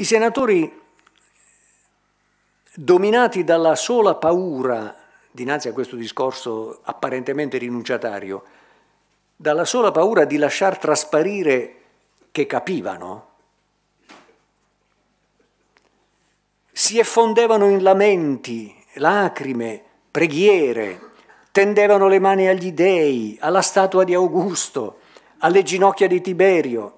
I senatori, dominati dalla sola paura dinanzi a questo discorso apparentemente rinunciatario, dalla sola paura di lasciar trasparire che capivano, si effondevano in lamenti, lacrime, preghiere, tendevano le mani agli dei, alla statua di Augusto, alle ginocchia di Tiberio,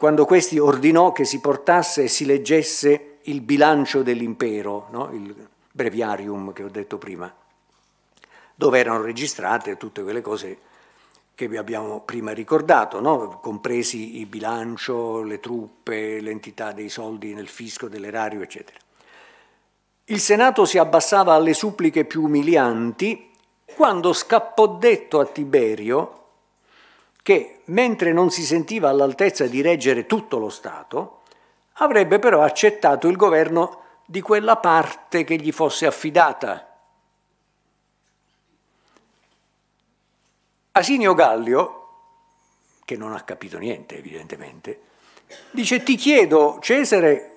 quando questi ordinò che si portasse e si leggesse il bilancio dell'impero, no? il breviarium che ho detto prima, dove erano registrate tutte quelle cose che vi abbiamo prima ricordato, no? compresi il bilancio, le truppe, l'entità dei soldi nel fisco, dell'erario, eccetera. Il Senato si abbassava alle suppliche più umilianti quando scappò detto a Tiberio che, mentre non si sentiva all'altezza di reggere tutto lo Stato, avrebbe però accettato il governo di quella parte che gli fosse affidata. Asinio Gallio, che non ha capito niente evidentemente, dice ti chiedo Cesare,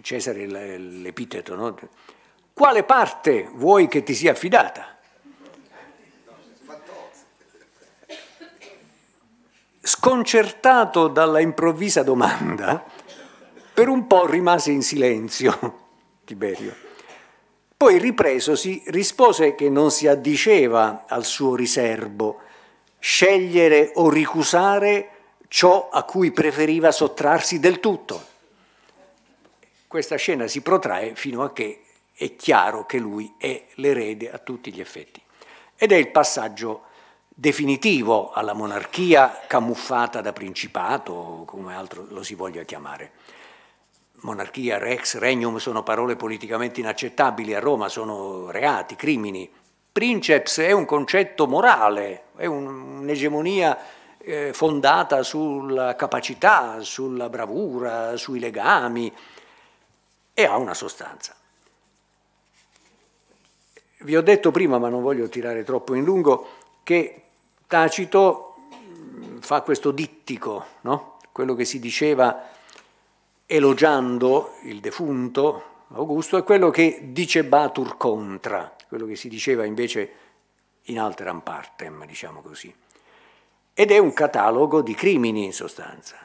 Cesare l'epiteto, no? quale parte vuoi che ti sia affidata? Sconcertato dalla improvvisa domanda, per un po' rimase in silenzio Tiberio. Poi ripresosi rispose che non si addiceva al suo riserbo scegliere o ricusare ciò a cui preferiva sottrarsi del tutto. Questa scena si protrae fino a che è chiaro che lui è l'erede a tutti gli effetti. Ed è il passaggio definitivo alla monarchia camuffata da principato, come altro lo si voglia chiamare. Monarchia, rex, regnum sono parole politicamente inaccettabili a Roma, sono reati, crimini. Princeps è un concetto morale, è un'egemonia eh, fondata sulla capacità, sulla bravura, sui legami e ha una sostanza. Vi ho detto prima, ma non voglio tirare troppo in lungo, che Tacito mm, fa questo dittico, no? quello che si diceva elogiando il defunto Augusto e quello che dice Batur contra, quello che si diceva invece in alteram partem, diciamo così. Ed è un catalogo di crimini in sostanza.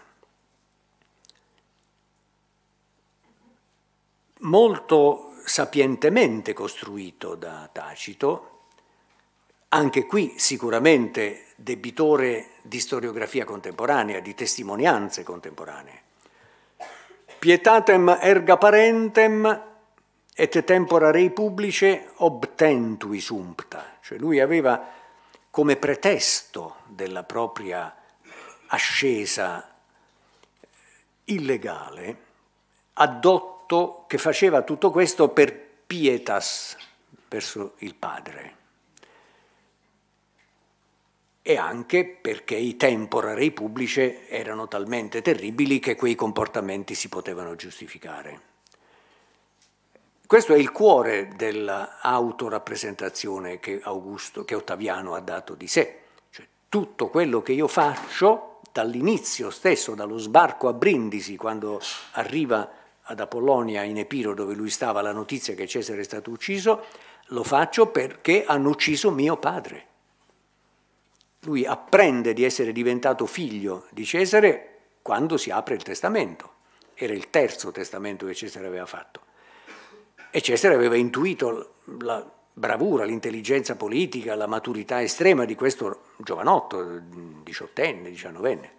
Molto sapientemente costruito da Tacito, anche qui sicuramente debitore di storiografia contemporanea, di testimonianze contemporanee. Pietatem erga parentem et tempora rei publice obtentui sumpta, cioè lui aveva come pretesto della propria ascesa illegale addotto che faceva tutto questo per pietas verso il padre e anche perché i temporari pubblici erano talmente terribili che quei comportamenti si potevano giustificare. Questo è il cuore dell'autorappresentazione che, Augusto, che Ottaviano ha dato di sé. Cioè, tutto quello che io faccio dall'inizio stesso, dallo sbarco a Brindisi, quando arriva ad Apollonia in Epiro dove lui stava la notizia che Cesare è stato ucciso, lo faccio perché hanno ucciso mio padre lui apprende di essere diventato figlio di Cesare quando si apre il testamento. Era il terzo testamento che Cesare aveva fatto. E Cesare aveva intuito la bravura, l'intelligenza politica, la maturità estrema di questo giovanotto, diciottenne, diciannovenne.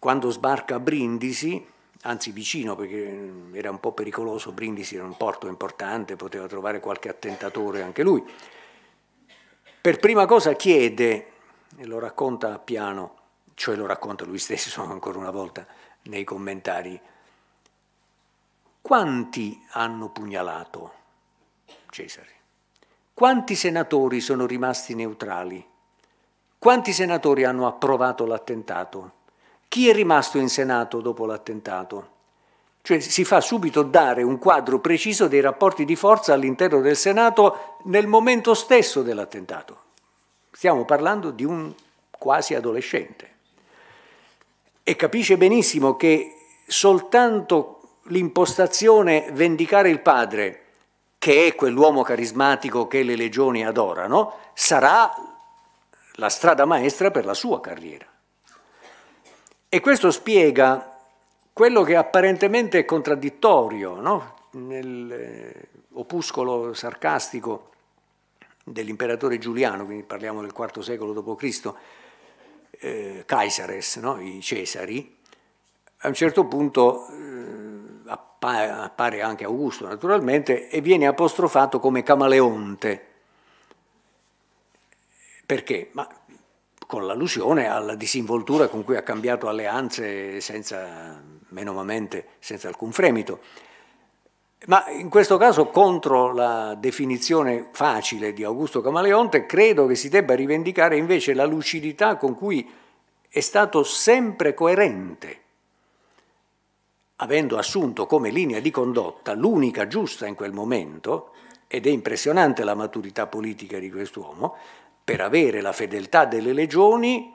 Quando sbarca a Brindisi, anzi vicino perché era un po' pericoloso, Brindisi era un porto importante, poteva trovare qualche attentatore anche lui, per prima cosa chiede, e lo racconta a piano, cioè lo racconta lui stesso ancora una volta nei commentari, quanti hanno pugnalato Cesare? Quanti senatori sono rimasti neutrali? Quanti senatori hanno approvato l'attentato? Chi è rimasto in Senato dopo l'attentato? Cioè si fa subito dare un quadro preciso dei rapporti di forza all'interno del Senato nel momento stesso dell'attentato. Stiamo parlando di un quasi adolescente. E capisce benissimo che soltanto l'impostazione vendicare il padre, che è quell'uomo carismatico che le legioni adorano, sarà la strada maestra per la sua carriera. E questo spiega quello che apparentemente è contraddittorio no? Eh, opuscolo sarcastico dell'imperatore Giuliano, quindi parliamo del IV secolo d.C., eh, Caesares, no? i Cesari, a un certo punto eh, appare anche Augusto naturalmente e viene apostrofato come Camaleonte. Perché? Ma con l'allusione alla disinvoltura con cui ha cambiato alleanze senza menomamente senza alcun fremito. Ma in questo caso, contro la definizione facile di Augusto Camaleonte, credo che si debba rivendicare invece la lucidità con cui è stato sempre coerente, avendo assunto come linea di condotta l'unica giusta in quel momento, ed è impressionante la maturità politica di quest'uomo, per avere la fedeltà delle legioni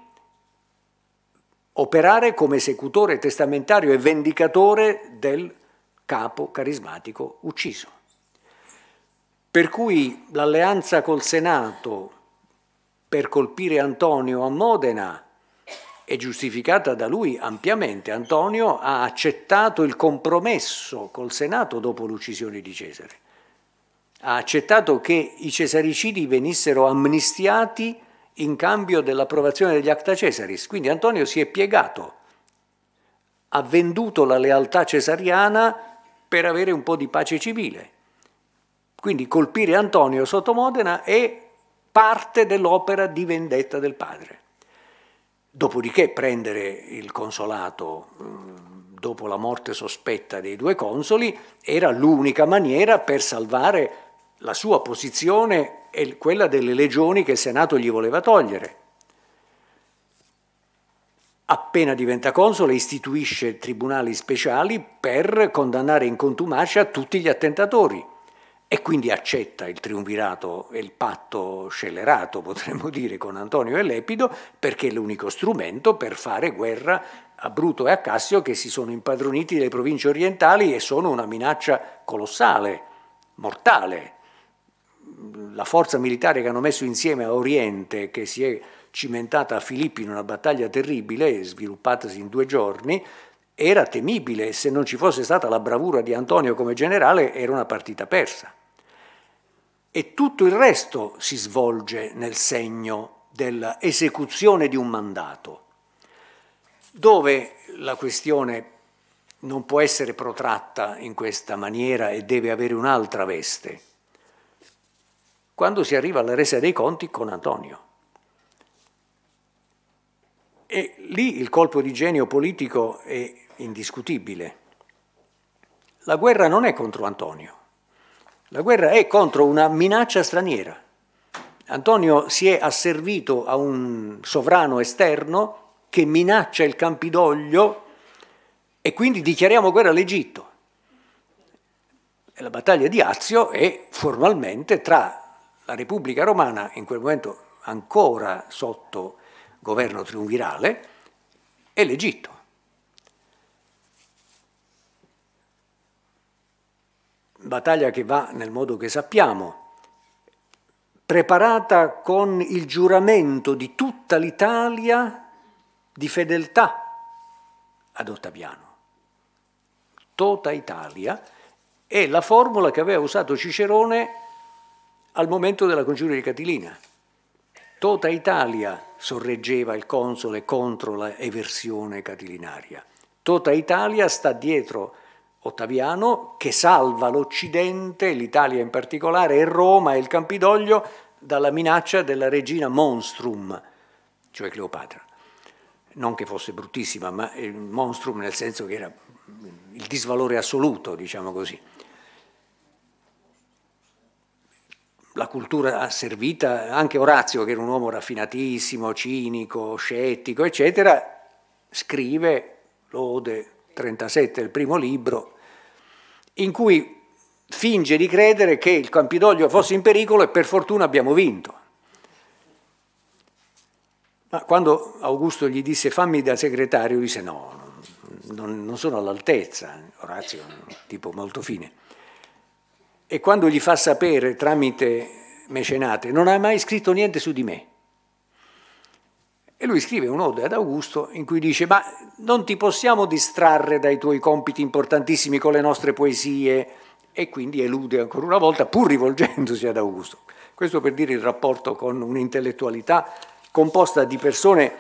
operare come esecutore testamentario e vendicatore del capo carismatico ucciso. Per cui l'alleanza col Senato per colpire Antonio a Modena è giustificata da lui ampiamente. Antonio ha accettato il compromesso col Senato dopo l'uccisione di Cesare. Ha accettato che i cesaricidi venissero amnistiati in cambio dell'approvazione degli Acta Cesaris. Quindi Antonio si è piegato, ha venduto la lealtà cesariana per avere un po' di pace civile. Quindi colpire Antonio sotto Modena è parte dell'opera di vendetta del padre. Dopodiché prendere il consolato mm, dopo la morte sospetta dei due consoli era l'unica maniera per salvare la sua posizione è quella delle legioni che il Senato gli voleva togliere. Appena diventa console istituisce tribunali speciali per condannare in contumacia tutti gli attentatori e quindi accetta il triunvirato e il patto scellerato, potremmo dire, con Antonio e Lepido, perché è l'unico strumento per fare guerra a Bruto e a Cassio che si sono impadroniti delle province orientali e sono una minaccia colossale, mortale la forza militare che hanno messo insieme a Oriente, che si è cimentata a Filippi in una battaglia terribile, sviluppatasi in due giorni, era temibile, se non ci fosse stata la bravura di Antonio come generale era una partita persa. E tutto il resto si svolge nel segno dell'esecuzione di un mandato, dove la questione non può essere protratta in questa maniera e deve avere un'altra veste quando si arriva alla resa dei conti con Antonio. E lì il colpo di genio politico è indiscutibile. La guerra non è contro Antonio, la guerra è contro una minaccia straniera. Antonio si è asservito a un sovrano esterno che minaccia il Campidoglio e quindi dichiariamo guerra all'Egitto. La battaglia di Azio è formalmente tra la Repubblica Romana, in quel momento ancora sotto governo triunvirale, e l'Egitto. Battaglia che va nel modo che sappiamo, preparata con il giuramento di tutta l'Italia di fedeltà ad Ottaviano. Tota Italia è la formula che aveva usato Cicerone al momento della congiura di Catilina. Tota Italia sorreggeva il console contro la catilinaria. Tota Italia sta dietro Ottaviano che salva l'Occidente, l'Italia in particolare, e Roma e il Campidoglio dalla minaccia della regina Monstrum, cioè Cleopatra. Non che fosse bruttissima, ma eh, Monstrum nel senso che era il disvalore assoluto, diciamo così. la cultura ha servita, anche Orazio che era un uomo raffinatissimo, cinico, scettico, eccetera, scrive l'Ode 37, il primo libro, in cui finge di credere che il Campidoglio fosse in pericolo e per fortuna abbiamo vinto. Ma quando Augusto gli disse fammi da segretario, disse no, non, non sono all'altezza, Orazio è un tipo molto fine e quando gli fa sapere tramite mecenate, non ha mai scritto niente su di me. E lui scrive un'ode ad Augusto in cui dice, ma non ti possiamo distrarre dai tuoi compiti importantissimi con le nostre poesie, e quindi elude ancora una volta, pur rivolgendosi ad Augusto. Questo per dire il rapporto con un'intellettualità composta di persone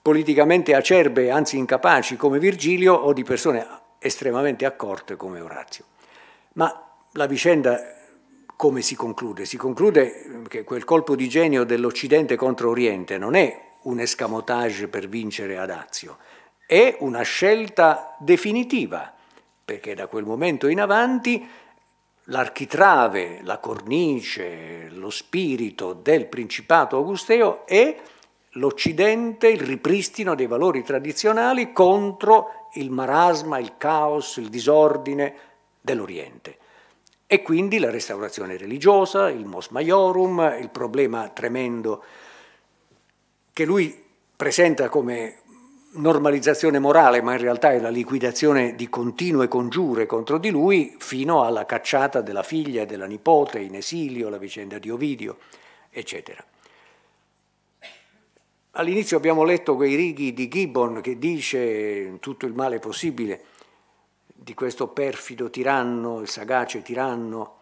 politicamente acerbe, anzi incapaci come Virgilio, o di persone estremamente accorte come Orazio. Ma la vicenda come si conclude? Si conclude che quel colpo di genio dell'Occidente contro Oriente non è un escamotage per vincere ad Azio, è una scelta definitiva, perché da quel momento in avanti l'architrave, la cornice, lo spirito del Principato Augusteo è l'Occidente, il ripristino dei valori tradizionali contro il marasma, il caos, il disordine dell'Oriente. E quindi la restaurazione religiosa, il mos maiorum, il problema tremendo che lui presenta come normalizzazione morale, ma in realtà è la liquidazione di continue congiure contro di lui, fino alla cacciata della figlia e della nipote in esilio, la vicenda di Ovidio, eccetera. All'inizio abbiamo letto quei righi di Gibbon che dice tutto il male possibile di questo perfido tiranno, il sagace tiranno,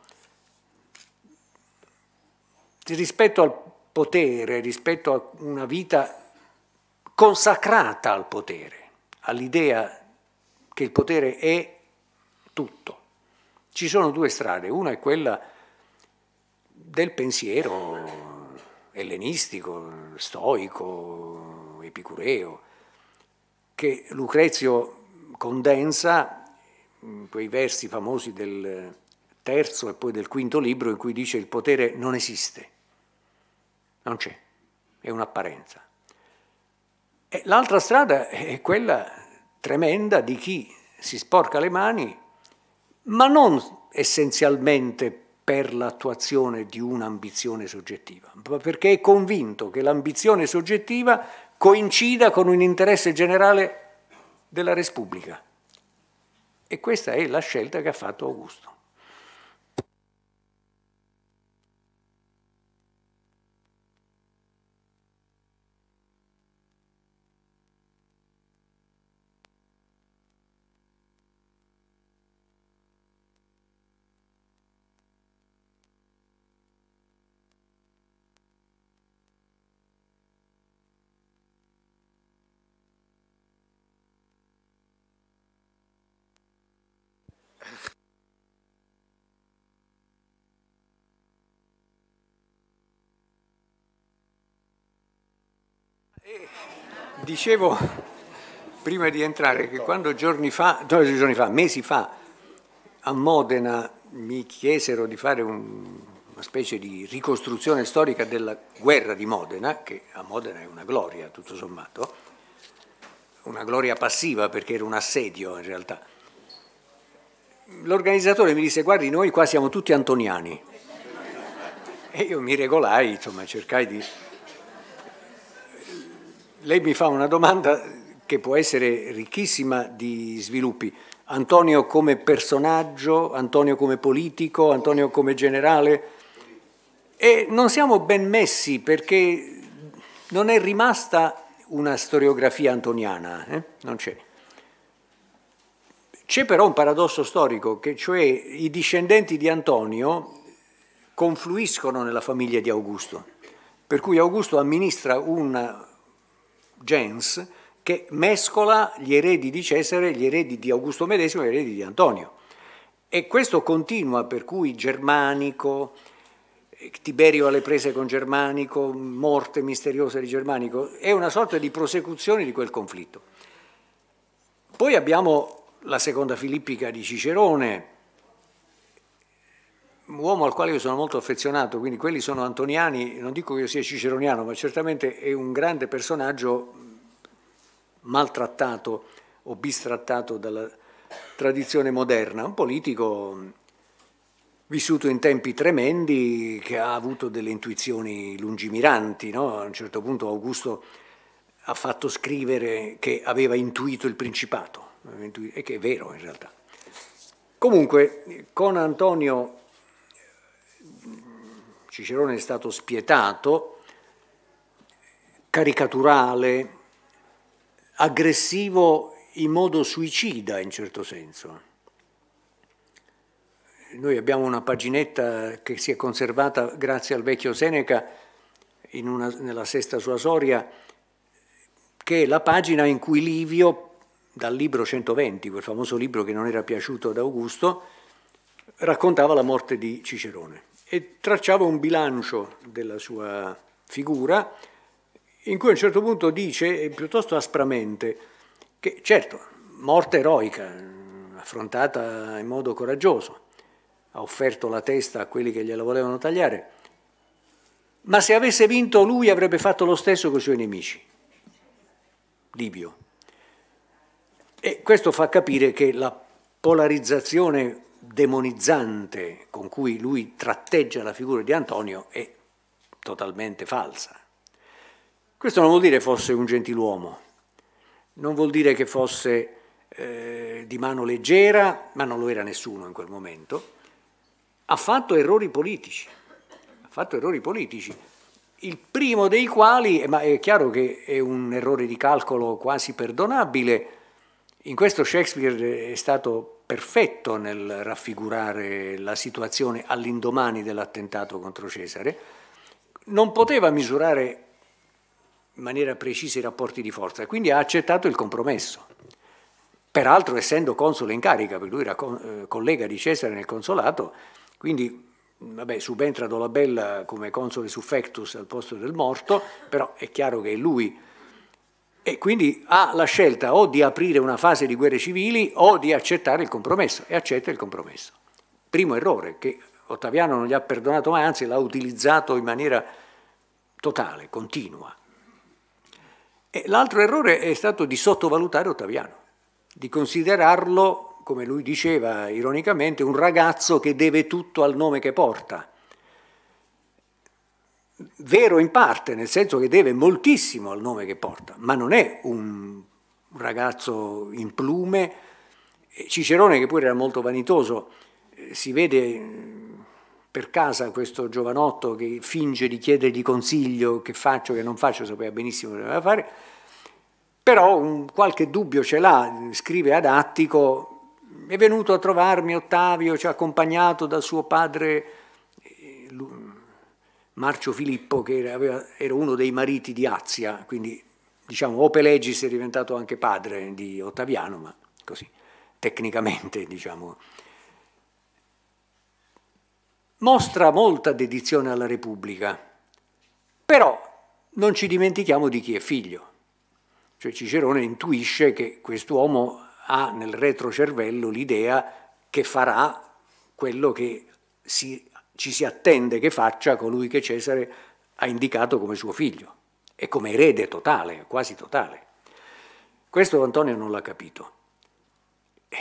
rispetto al potere, rispetto a una vita consacrata al potere, all'idea che il potere è tutto. Ci sono due strade, una è quella del pensiero ellenistico, stoico, epicureo, che Lucrezio condensa Mm, quei versi famosi del terzo e poi del quinto libro in cui dice il potere non esiste, non c'è, è un'apparenza. E l'altra strada è quella tremenda di chi si sporca le mani, ma non essenzialmente per l'attuazione di un'ambizione soggettiva, ma perché è convinto che l'ambizione soggettiva coincida con un interesse generale della Repubblica. E questa è la scelta che ha fatto Augusto. dicevo prima di entrare che quando giorni fa, no, giorni fa, mesi fa, a Modena mi chiesero di fare un, una specie di ricostruzione storica della guerra di Modena, che a Modena è una gloria tutto sommato, una gloria passiva perché era un assedio in realtà. L'organizzatore mi disse guardi noi qua siamo tutti antoniani e io mi regolai, insomma cercai di lei mi fa una domanda che può essere ricchissima di sviluppi. Antonio come personaggio, Antonio come politico, Antonio come generale. E non siamo ben messi perché non è rimasta una storiografia antoniana, eh? non c'è. C'è però un paradosso storico, che cioè i discendenti di Antonio confluiscono nella famiglia di Augusto, per cui Augusto amministra una gens, che mescola gli eredi di Cesare, gli eredi di Augusto Medesimo e gli eredi di Antonio. E questo continua, per cui Germanico, eh, Tiberio alle prese con Germanico, morte misteriosa di Germanico, è una sorta di prosecuzione di quel conflitto. Poi abbiamo la seconda filippica di Cicerone, uomo al quale io sono molto affezionato, quindi quelli sono antoniani, non dico che io sia ciceroniano, ma certamente è un grande personaggio maltrattato o bistrattato dalla tradizione moderna, un politico vissuto in tempi tremendi che ha avuto delle intuizioni lungimiranti, no? a un certo punto Augusto ha fatto scrivere che aveva intuito il principato, e che è vero in realtà. Comunque, con Antonio Cicerone è stato spietato, caricaturale, aggressivo in modo suicida in certo senso. Noi abbiamo una paginetta che si è conservata grazie al vecchio Seneca una, nella Sesta sua Soria, che è la pagina in cui Livio, dal libro 120, quel famoso libro che non era piaciuto ad Augusto, raccontava la morte di Cicerone e tracciava un bilancio della sua figura in cui a un certo punto dice, eh, piuttosto aspramente, che certo, morte eroica, affrontata in modo coraggioso, ha offerto la testa a quelli che gliela volevano tagliare, ma se avesse vinto lui avrebbe fatto lo stesso con i suoi nemici, Libio. E questo fa capire che la polarizzazione demonizzante con cui lui tratteggia la figura di Antonio è totalmente falsa. Questo non vuol dire fosse un gentiluomo, non vuol dire che fosse eh, di mano leggera, ma non lo era nessuno in quel momento, ha fatto errori politici, ha fatto errori politici, il primo dei quali, eh, ma è chiaro che è un errore di calcolo quasi perdonabile, in questo Shakespeare è stato perfetto nel raffigurare la situazione all'indomani dell'attentato contro Cesare, non poteva misurare in maniera precisa i rapporti di forza quindi ha accettato il compromesso. Peraltro essendo console in carica, perché lui era eh, collega di Cesare nel consolato, quindi vabbè, subentra Dolabella come console suffectus al posto del morto, però è chiaro che è lui e quindi ha la scelta o di aprire una fase di guerre civili o di accettare il compromesso, e accetta il compromesso. Primo errore che Ottaviano non gli ha perdonato mai, anzi l'ha utilizzato in maniera totale, continua. l'altro errore è stato di sottovalutare Ottaviano, di considerarlo, come lui diceva ironicamente, un ragazzo che deve tutto al nome che porta vero in parte, nel senso che deve moltissimo al nome che porta, ma non è un ragazzo in plume. Cicerone, che pure era molto vanitoso, eh, si vede eh, per casa questo giovanotto che finge di chiedergli consiglio, che faccio, che non faccio, sapeva benissimo che doveva fare, però un, qualche dubbio ce l'ha, scrive ad Attico, è venuto a trovarmi Ottavio, ci ha accompagnato da suo padre, Marcio Filippo che aveva, era uno dei mariti di Azia, quindi diciamo Ope Legis è diventato anche padre di Ottaviano, ma così tecnicamente diciamo. Mostra molta dedizione alla Repubblica, però non ci dimentichiamo di chi è figlio. Cioè Cicerone intuisce che quest'uomo ha nel retrocervello l'idea che farà quello che si ci si attende che faccia colui che Cesare ha indicato come suo figlio e come erede totale, quasi totale. Questo Antonio non l'ha capito.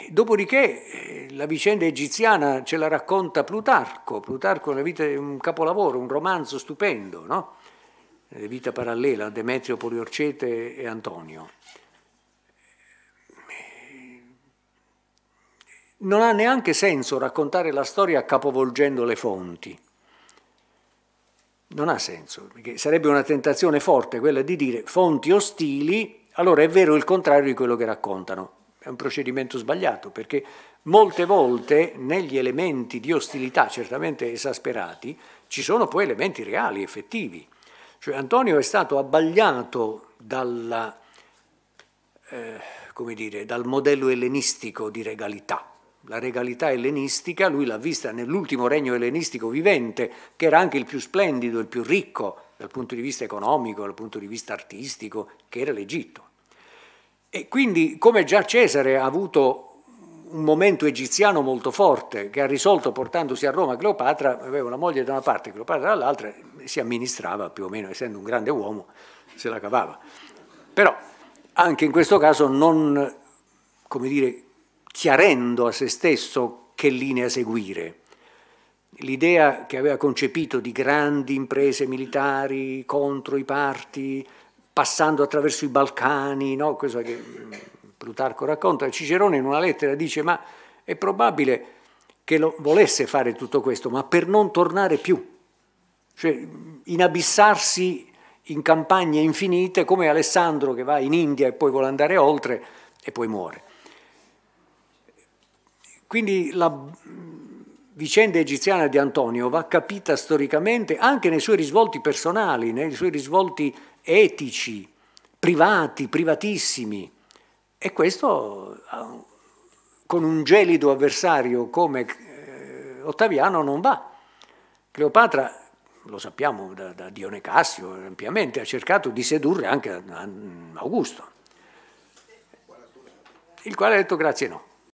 dopodiché eh, la vicenda egiziana ce la racconta Plutarco, Plutarco è un capolavoro, un romanzo stupendo, no? Vita parallela, Demetrio Poliorcete e Antonio. non ha neanche senso raccontare la storia capovolgendo le fonti. Non ha senso, perché sarebbe una tentazione forte quella di dire fonti ostili, allora è vero il contrario di quello che raccontano. È un procedimento sbagliato, perché molte volte negli elementi di ostilità, certamente esasperati, ci sono poi elementi reali, effettivi. Cioè Antonio è stato abbagliato dalla, eh, dire, dal modello ellenistico di regalità la regalità ellenistica, lui l'ha vista nell'ultimo regno ellenistico vivente, che era anche il più splendido, il più ricco dal punto di vista economico, dal punto di vista artistico, che era l'Egitto. E quindi, come già Cesare ha avuto un momento egiziano molto forte, che ha risolto portandosi a Roma Cleopatra, aveva una moglie da una parte e Cleopatra dall'altra, si amministrava più o meno, essendo un grande uomo, se la cavava. Però anche in questo caso non, come dire, chiarendo a se stesso che linea seguire. L'idea che aveva concepito di grandi imprese militari contro i parti, passando attraverso i Balcani, no? questo che mm, Plutarco racconta, Cicerone in una lettera dice ma è probabile che lo volesse fare tutto questo, ma per non tornare più, cioè inabissarsi in campagne infinite come Alessandro che va in India e poi vuole andare oltre e poi muore. Quindi la vicenda egiziana di Antonio va capita storicamente anche nei suoi risvolti personali, nei suoi risvolti etici, privati, privatissimi. E questo eh, con un gelido avversario come eh, Ottaviano non va. Cleopatra, lo sappiamo da, da Dione Cassio ampiamente, ha cercato di sedurre anche Augusto, il quale ha detto grazie no.